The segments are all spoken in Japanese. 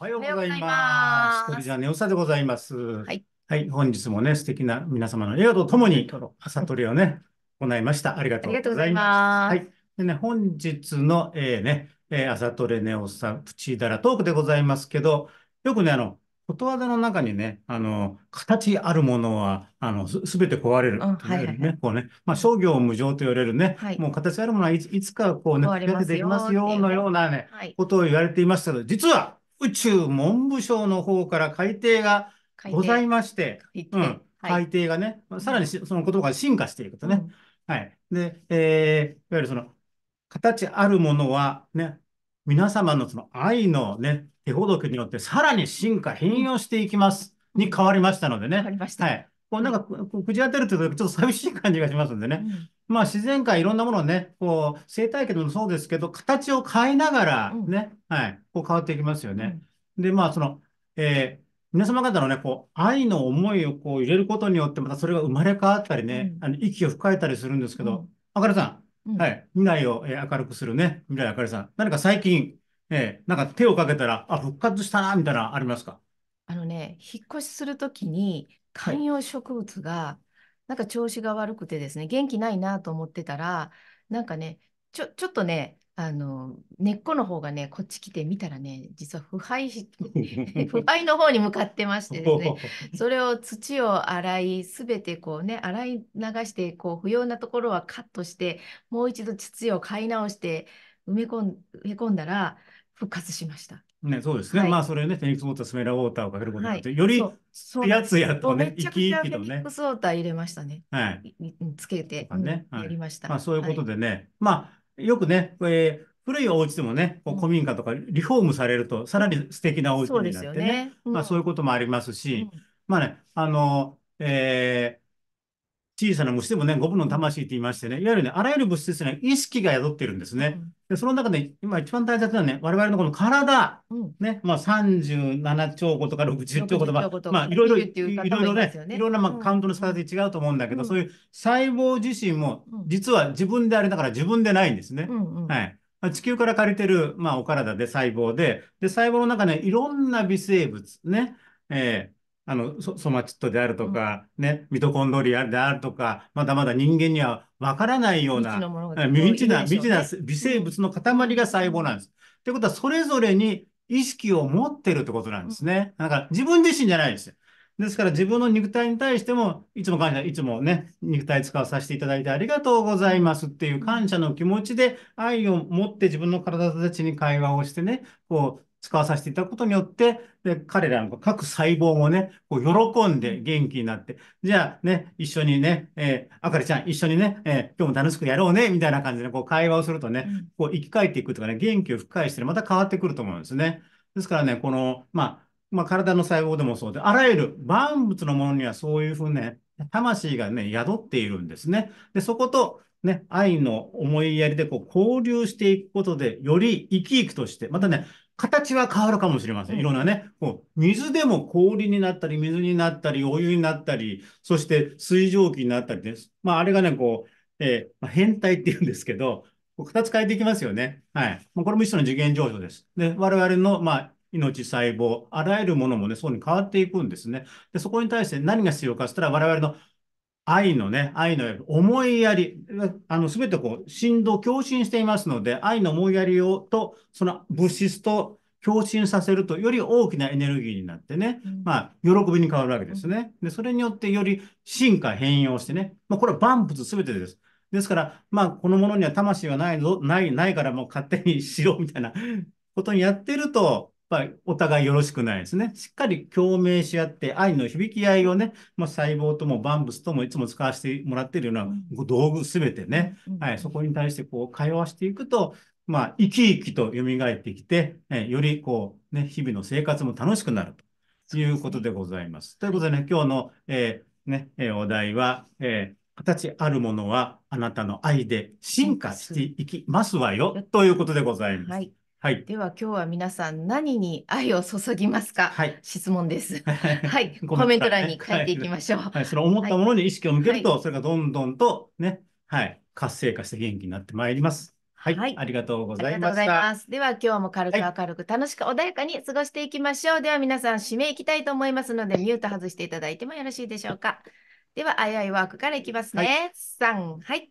おはようございます。こちらネオサでございます。はい。はい、本日もね、素敵な皆様の笑顔とともに朝取りをね、行いました。ありがとうございます。いますはい。でね、本日の、えー、ね、えー、朝トレネオサプチダラトークでございますけど、よくね、あの、ことわざの中にね、あの、形あるものは、あの、すべて壊れる、ね。こうね、まあ、商業無常と言われるね、はい、もう形あるものはいついつかこうね、壊れてきますよ、のようなね、はい、ことを言われていましたけど、実は、宇宙文部省の方から改定がございまして、うん、改定がね、さらにその言葉が進化していくとね、うん、はい。で、えー、いわゆるその、形あるものはね、皆様のその愛のね、手ほどきによってさらに進化、変容していきます。に変わりましたのでね。変わりました。はい。こうなんか、くじ当てるとちょっと寂しい感じがしますんでね。うんまあ、自然界いろんなものをね、こう、生態系でもそうですけど、形を変えながらね、うん、はい、こう変わっていきますよね。うん、で、まあ、その、えー、皆様方のね、こう、愛の思いをこう入れることによって、またそれが生まれ変わったりね、うん、あの息を吹かれたりするんですけど、あかりさん、はい、未来を、え明るくするね、未来あかりさん、何か最近、えー、なんか手をかけたら、あ、復活したな、みたいなありますかあのね、引っ越しするときに、観葉植物が、はいなんか調子が悪くてですね、元気ないなと思ってたら、なんかね、ちょ、ちょっとね、あの、根っこの方がね、こっち来て見たらね、実は腐敗し、腐敗の方に向かってましてですね、それを土を洗い、すべてこうね、洗い流して、こう、不要なところはカットして、もう一度土を買い直して、埋め込ん、埋め込んだら、復活しました。ね、そうですね。はいまあ、それね、テニスウォーター、スメラウォーターをかけることによって、よりそやつやとね、め生きち生きとフェニねク。スウォーター入れましたね。はい。つけて、ねはいやりました。まあ、そういうことでね、まあ、よくね、えー古いお家でもね、こう古民家とかリフォームされると、さらに素敵なお家そうにでなすっよてね。ね。まあ、そういうこともありますし、うんまあね、あの、え小さな虫でもね、五分の魂って言いましてね、いわゆるね、あらゆる物質ですね、意識が宿ってるんですね。で、その中で、今一番大切なね、我々のこの体、ね、まあ37兆個とか60兆個とか、まあいろいろ、いろいろね、いろんなまあカウントの仕方で違うと思うんだけど、そういう細胞自身も、実は自分であれだから自分でないんですね。はい。地球から借りてる、まあ、お体で細胞で、で、細胞の中ね、いろんな微生物ね、えー、あのソソマチットであるとか、うん、ね、ミトコンドリアであるとか、まだまだ人間にはわからないような未知な、未知な微生物の塊が細胞なんです。ということは、それぞれに意識を持ってるってことなんですね。だ、うん、から自分自身じゃないですよ。ですから自分の肉体に対しても、いつも感謝、いつもね、肉体使わさせていただいてありがとうございますっていう感謝の気持ちで愛を持って自分の体たちに会話をしてね、こう、使わさせていただくことによって、で彼らの各細胞もね、こう喜んで元気になって、じゃあね、一緒にね、えー、あかりちゃん、一緒にね、えー、今日も楽しくやろうね、みたいな感じでこう会話をするとね、こう生き返っていくとかね、元気を深いして、また変わってくると思うんですね。ですからね、この、まあ、まあ、体の細胞でもそうで、あらゆる万物のものにはそういうふうにね、魂がね、宿っているんですね。で、そこと、ね、愛の思いやりでこう交流していくことで、より生き生きとして、またね、形は変わるかもしれません。いろんなね、う水でも氷になったり、水になったり、お湯になったり、そして水蒸気になったりです。まあ、あれがね、こう、えー、まあ、変態って言うんですけど、形変えていきますよね。はい。まあ、これも一種の次元上昇です。で、我々の、まあ、命、細胞、あらゆるものもね、そうに変わっていくんですね。で、そこに対して何が必要かったら、我々の愛のね、愛の思いやり、あの、すべてこう、振動、共振していますので、愛の思いやりを、と、その物質と共振させると、より大きなエネルギーになってね、うん、まあ、喜びに変わるわけですね。で、それによってより進化変容してね、まあ、これは万物すべてです。ですから、まあ、このものには魂はないぞ、ない、ないからもう勝手にしろ、みたいなことにやってると、まあ、お互いよろしくないですね。しっかり共鳴し合って、愛の響き合いをね、まあ、細胞とも万物ともいつも使わせてもらっているような道具すべてね、はい、そこに対してこう、会話していくと、まあ、生き生きと蘇ってきて、えよりこう、ね、日々の生活も楽しくなるということでございます。ということでね、今日の、えー、ね、お題は、えー形あるものはあなたの愛で進化していきますわよ、ということでございます。はいはい。では今日は皆さん何に愛を注ぎますか、はい、質問です。はい。コメント欄に書いていきましょう。はい。その思ったものに意識を向けると、はい、それがどんどんとね、はい。活性化して元気になってまいります。はい。はい、ありがとうございましでは今日も軽く明るく楽しく穏やかに過ごしていきましょう。では皆さん締めいきたいと思いますので、ミュート外していただいてもよろしいでしょうか。では、アイアイワークからいきますね。はい、3、はい。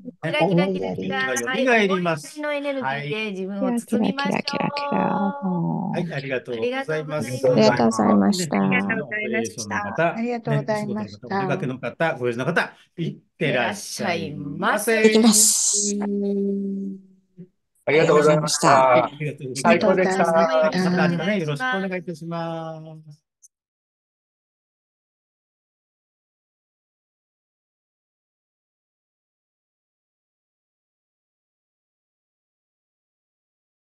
キラキラキラキラ。あります。のエネルギーで自分を包みましょう。はい、ありがとうございます。ありがとうございました。ありがとうございました。ありがとうございました。お出かけの方、ご用事の方、いってらっしゃいませ。いきます。ありがとうございました。最高でした。よろしくお願いいたします。